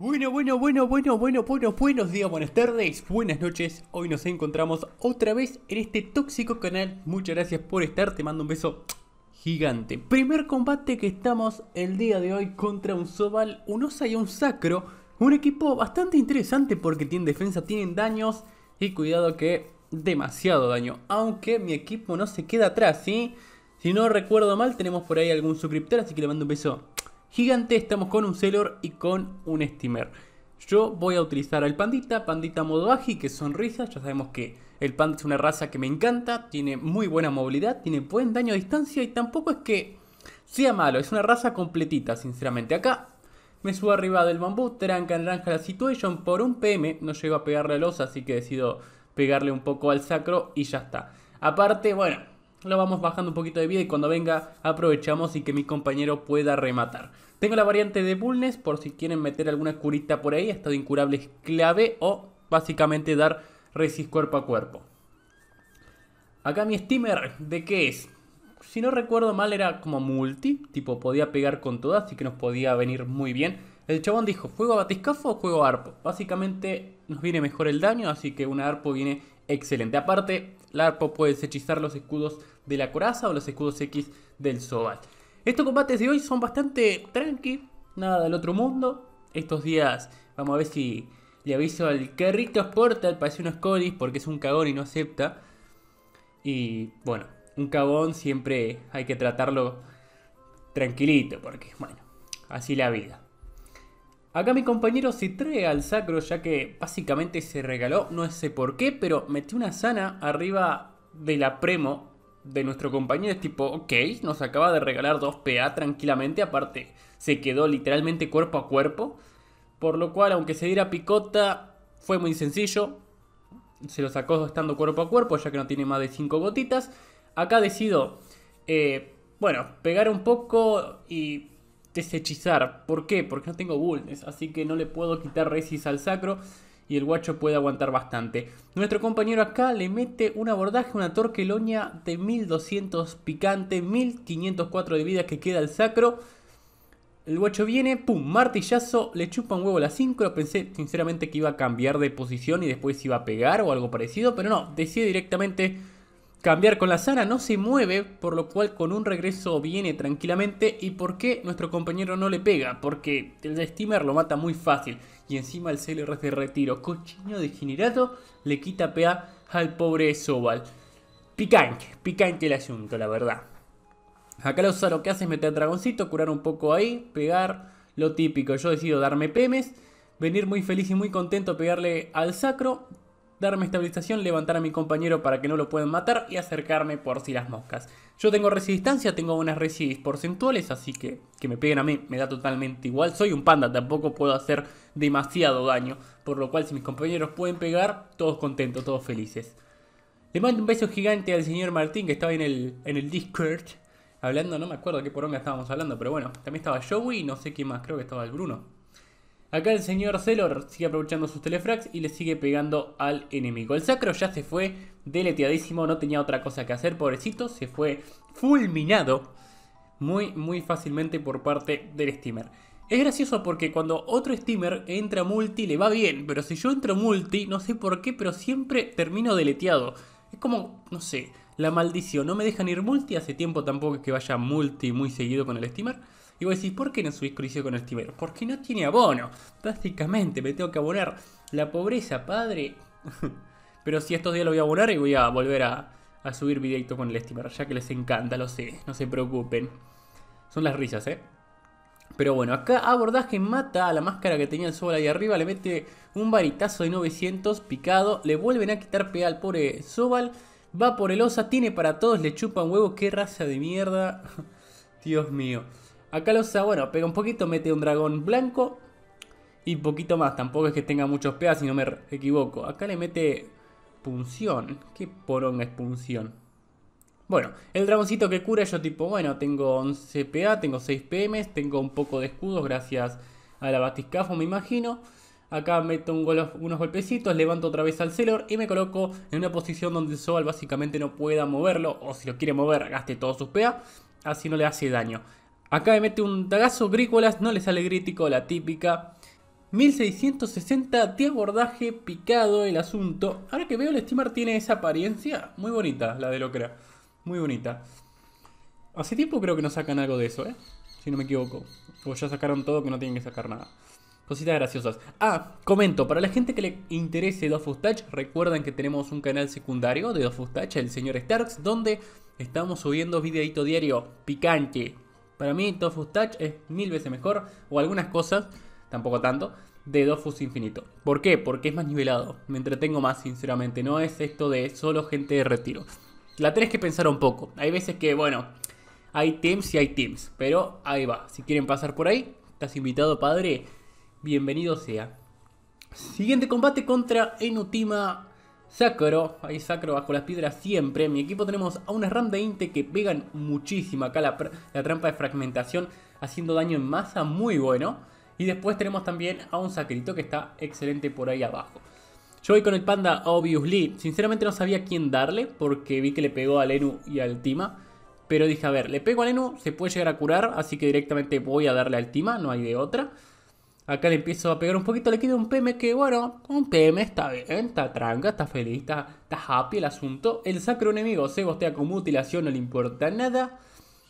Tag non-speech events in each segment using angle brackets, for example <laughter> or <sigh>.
Bueno, bueno, bueno, bueno, bueno, bueno, buenos días, buenas tardes, buenas noches. Hoy nos encontramos otra vez en este tóxico canal. Muchas gracias por estar, te mando un beso gigante. Primer combate que estamos el día de hoy contra un Sobal, un Osa y un Sacro. Un equipo bastante interesante porque tienen defensa, tienen daños y cuidado que demasiado daño. Aunque mi equipo no se queda atrás, ¿sí? Si no recuerdo mal, tenemos por ahí algún suscriptor, así que le mando un beso gigante, estamos con un Sailor y con un Steamer. Yo voy a utilizar al Pandita, Pandita modo ágil, que sonrisa, ya sabemos que el Pandita es una raza que me encanta, tiene muy buena movilidad, tiene buen daño a distancia y tampoco es que sea malo, es una raza completita, sinceramente. Acá me subo arriba del bambú, tranca naranja la situation por un PM, no llego a pegarle a los, así que decido pegarle un poco al sacro y ya está. Aparte, bueno, lo vamos bajando un poquito de vida y cuando venga aprovechamos y que mi compañero pueda rematar. Tengo la variante de Bulnes por si quieren meter alguna curita por ahí, estado incurable es clave o básicamente dar resist cuerpo a cuerpo. Acá mi steamer, ¿de qué es? Si no recuerdo mal era como multi, tipo podía pegar con todas, y que nos podía venir muy bien. El chabón dijo, ¿fuego a batiscafo o juego a arpo? Básicamente nos viene mejor el daño, así que una arpo viene excelente. Aparte, Larpo puede hechizar los escudos de la coraza o los escudos X del Sobal. Estos combates de hoy son bastante tranqui, nada del otro mundo. Estos días vamos a ver si le aviso al que Sportal para que parece unos colis porque es un cagón y no acepta. Y bueno, un cagón siempre hay que tratarlo tranquilito porque, bueno, así la vida. Acá mi compañero se trae al sacro ya que básicamente se regaló, no sé por qué, pero metió una sana arriba de la premo de nuestro compañero. Es tipo, ok, nos acaba de regalar dos PA tranquilamente, aparte se quedó literalmente cuerpo a cuerpo. Por lo cual, aunque se diera picota, fue muy sencillo. Se lo sacó estando cuerpo a cuerpo, ya que no tiene más de 5 gotitas. Acá decido, eh, bueno, pegar un poco y deshechizar. ¿Por qué? Porque no tengo bulnes, así que no le puedo quitar Resis al sacro y el guacho puede aguantar bastante. Nuestro compañero acá le mete un abordaje, una torqueloña de 1200 picante, 1504 de vida que queda el sacro. El guacho viene, pum, martillazo, le chupa un huevo la Lo Pensé sinceramente que iba a cambiar de posición y después iba a pegar o algo parecido, pero no, decide directamente Cambiar con la Sara no se mueve, por lo cual con un regreso viene tranquilamente. ¿Y por qué nuestro compañero no le pega? Porque el Steamer lo mata muy fácil. Y encima el CLR de retiro, cochino degenerado, le quita PA al pobre Sobal. Picante, picante el asunto, la verdad. Acá lo Zaro que hace es meter dragoncito, curar un poco ahí, pegar lo típico. Yo decido darme pemes, venir muy feliz y muy contento a pegarle al sacro, darme estabilización, levantar a mi compañero para que no lo puedan matar y acercarme por si las moscas. Yo tengo resistencia, tengo unas resistencias porcentuales, así que que me peguen a mí me da totalmente igual. Soy un panda, tampoco puedo hacer demasiado daño, por lo cual si mis compañeros pueden pegar, todos contentos, todos felices. Le mando un beso gigante al señor Martín que estaba en el, en el Discord hablando, no me acuerdo qué poronga estábamos hablando, pero bueno, también estaba Joey y no sé quién más, creo que estaba el Bruno. Acá el señor Zelor sigue aprovechando sus telefrags y le sigue pegando al enemigo. El Sacro ya se fue deleteadísimo, no tenía otra cosa que hacer, pobrecito, se fue fulminado muy, muy fácilmente por parte del steamer. Es gracioso porque cuando otro steamer entra multi le va bien, pero si yo entro multi, no sé por qué, pero siempre termino deleteado. Es como, no sé, la maldición, no me dejan ir multi, hace tiempo tampoco que vaya multi muy seguido con el steamer. Y vos decís, ¿por qué no subís crucero con el estimer? Porque no tiene abono. Básicamente me tengo que abonar la pobreza, padre. <laughs> Pero si estos días lo voy a abonar y voy a volver a, a subir directo con el estimer ya que les encanta, lo sé, no se preocupen. Son las risas, ¿eh? Pero bueno, acá abordaje mata a la máscara que tenía el Sobal ahí arriba, le mete un varitazo de 900 picado, le vuelven a quitar pedal por pobre Sobal, va por el osa, tiene para todos, le chupan huevo, qué raza de mierda. <laughs> Dios mío. Acá lo usa, bueno, pega un poquito, mete un dragón blanco y poquito más. Tampoco es que tenga muchos P.A. si no me equivoco. Acá le mete punción. ¿Qué poronga es punción? Bueno, el dragoncito que cura yo tipo, bueno, tengo 11 PA, tengo 6 PM, tengo un poco de escudos gracias a la batiscafo me imagino. Acá meto unos golpecitos, levanto otra vez al Celor y me coloco en una posición donde el sol básicamente no pueda moverlo. O si lo quiere mover, gaste todos sus PA, así no le hace daño. Acá me mete un tagazo Grícolas, no le sale crítico, la típica. 1660 de abordaje picado el asunto. Ahora que veo el steamer tiene esa apariencia muy bonita, la de Locra. Muy bonita. Hace tiempo creo que no sacan algo de eso, ¿eh? Si no me equivoco. O ya sacaron todo que no tienen que sacar nada. Cositas graciosas. Ah, comento, para la gente que le interese Dofus Touch, recuerden que tenemos un canal secundario de Dofus Touch, el señor Starks, donde estamos subiendo videito diario picante, para mí, Dofus Touch es mil veces mejor, o algunas cosas, tampoco tanto, de Dofus Infinito. ¿Por qué? Porque es más nivelado, me entretengo más, sinceramente. No es esto de solo gente de retiro. La tenés que pensar un poco. Hay veces que, bueno, hay teams y hay teams, pero ahí va. Si quieren pasar por ahí, estás invitado, padre. Bienvenido sea. Siguiente combate contra Enutima Sacro, hay Sacro bajo las piedras siempre. En mi equipo tenemos a una RAM de Inte que pegan muchísimo acá la, trampa de fragmentación, haciendo daño en masa muy bueno. Y después tenemos también a un Sacrito que está excelente por ahí abajo. Yo voy con el Panda, obviously. Sinceramente no sabía quién darle porque vi que le pegó a Lenu y al Tima. Pero dije, a ver, le pego a Lenu, se puede llegar a curar, así que directamente voy a darle al Tima, no hay de otra. Acá le empiezo a pegar un poquito, le queda un PM que, bueno, un PM está bien, está tranca, está feliz, está, happy el asunto. El sacro enemigo se bostea con mutilación, no le importa nada.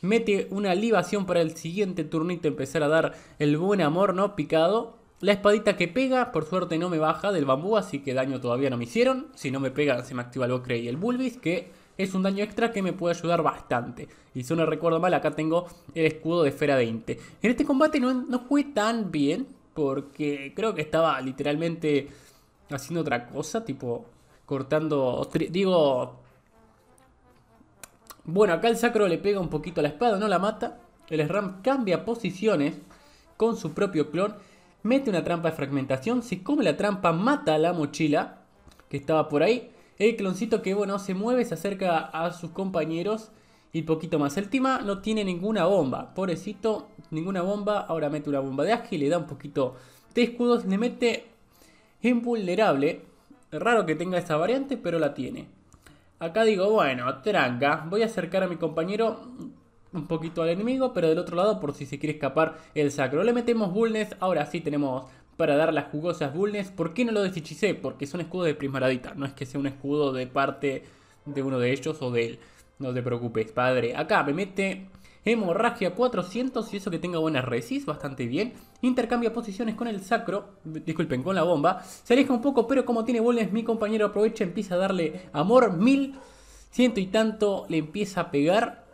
Mete una libación para el siguiente turnito empezar a dar el buen amor, ¿no? Picado. La espadita que pega, por suerte no me baja del bambú, así que daño todavía no me hicieron. Si no me pegan, se me activa el Ocre y el Bulbis, que es un daño extra que me puede ayudar bastante. Y si no recuerdo mal, acá tengo el escudo de esfera 20. En este combate no, no tan bien, porque creo que estaba literalmente haciendo otra cosa, tipo cortando, digo... Bueno, acá el sacro le pega un poquito a la espada, no la mata. El SRAM cambia posiciones con su propio clon, mete una trampa de fragmentación, se come la trampa, mata a la mochila que estaba por ahí. El cloncito que, bueno, se mueve, se acerca a sus compañeros y poquito más. El Tima no tiene ninguna bomba, pobrecito, ninguna bomba. Ahora mete una bomba de ágil, le da un poquito de escudos, le mete invulnerable. Raro que tenga esa variante, pero la tiene. Acá digo, bueno, tranca, voy a acercar a mi compañero un poquito al enemigo, pero del otro lado por si se quiere escapar el sacro. Le metemos bulnes, ahora sí tenemos para dar las jugosas bulnes. ¿Por qué no lo deshechicé? Porque son escudo de prismaradita, no es que sea un escudo de parte de uno de ellos o de él. No te preocupes, padre. Acá me mete hemorragia 400 y eso que tenga buenas resis, bastante bien. Intercambia posiciones con el sacro, disculpen, con la bomba. Se aleja un poco, pero como tiene bolas, mi compañero aprovecha, y empieza a darle amor. Mil, ciento y tanto, le empieza a pegar.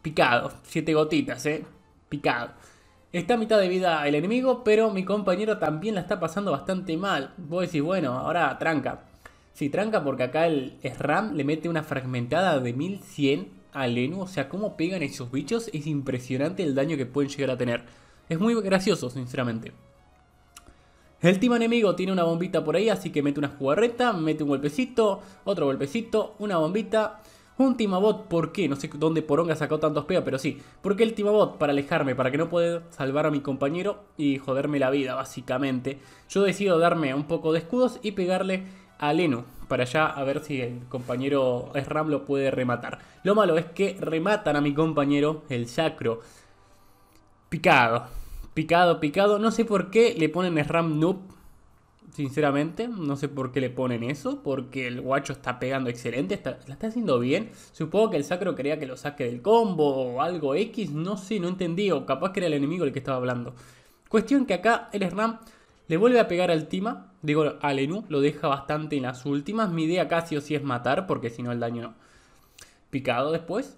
Picado, siete gotitas, eh. Picado. Está a mitad de vida el enemigo, pero mi compañero también la está pasando bastante mal. Vos decís, bueno, ahora tranca. Si tranca porque acá el SRAM le mete una fragmentada de 1100 al Enu. O sea, cómo pegan esos bichos. Es impresionante el daño que pueden llegar a tener. Es muy gracioso, sinceramente. El team enemigo tiene una bombita por ahí, así que mete una jugarreta, mete un golpecito, otro golpecito, una bombita. Un timabot, ¿por qué? No sé dónde Poronga sacó tantos pegas, pero sí. ¿Por qué el timabot? Para alejarme, para que no pueda salvar a mi compañero y joderme la vida, básicamente. Yo decido darme un poco de escudos y pegarle a para allá a ver si el compañero SRAM lo puede rematar. Lo malo es que rematan a mi compañero el Sacro. Picado, picado, picado. No sé por qué le ponen SRAM Noob. Sinceramente, no sé por qué le ponen eso. Porque el guacho está pegando excelente, la está haciendo bien. Supongo que el Sacro quería que lo saque del combo o algo X. No sé, no entendí. O capaz que era el enemigo el que estaba hablando. Cuestión que acá el SRAM... Le vuelve a pegar al Tima, digo, al Enu, lo deja bastante en las últimas. Mi idea casi o sí es matar, porque si no el daño picado después.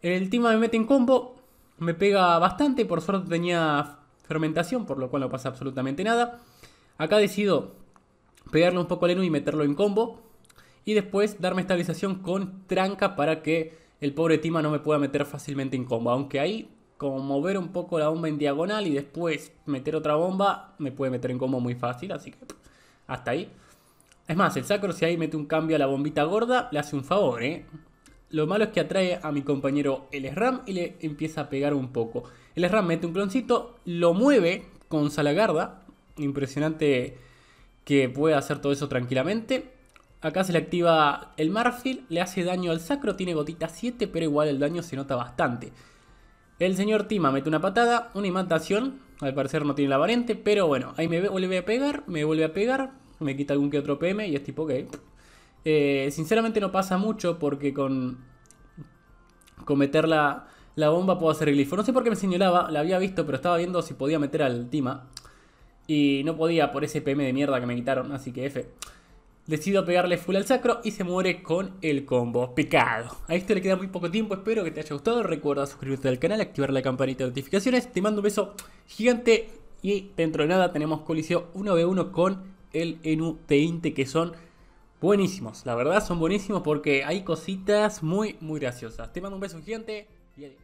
El Tima me mete en combo, me pega bastante, por suerte tenía fermentación, por lo cual no pasa absolutamente nada. Acá decido pegarle un poco al Enu y meterlo en combo. Y después darme estabilización con tranca para que el pobre Tima no me pueda meter fácilmente en combo. Aunque ahí como mover un poco la bomba en diagonal y después meter otra bomba, me puede meter en combo muy fácil, así que hasta ahí. Es más, el Sacro si ahí mete un cambio a la bombita gorda, le hace un favor, ¿eh? Lo malo es que atrae a mi compañero el SRAM y le empieza a pegar un poco. El SRAM mete un cloncito, lo mueve con Salagarda. Impresionante que pueda hacer todo eso tranquilamente. Acá se le activa el Marfil, le hace daño al Sacro, tiene gotita 7, pero igual el daño se nota bastante. El señor Tima mete una patada, una imatación. Al parecer no tiene la variante, pero bueno, ahí me vuelve a pegar, me vuelve a pegar, me quita algún que otro PM y es tipo que. Eh, sinceramente no pasa mucho porque con, con meter la, la, bomba puedo hacer glifo. No sé por qué me señalaba, la había visto, pero estaba viendo si podía meter al Tima. Y no podía por ese PM de mierda que me quitaron, así que F. Decido pegarle full al sacro y se muere con el combo. Pecado. A esto le queda muy poco tiempo, espero que te haya gustado. Recuerda suscribirte al canal, activar la campanita de notificaciones. Te mando un beso gigante y dentro de nada tenemos coliseo 1v1 con el Enu 20. que son buenísimos. La verdad son buenísimos porque hay cositas muy, muy graciosas. Te mando un beso gigante y adiós.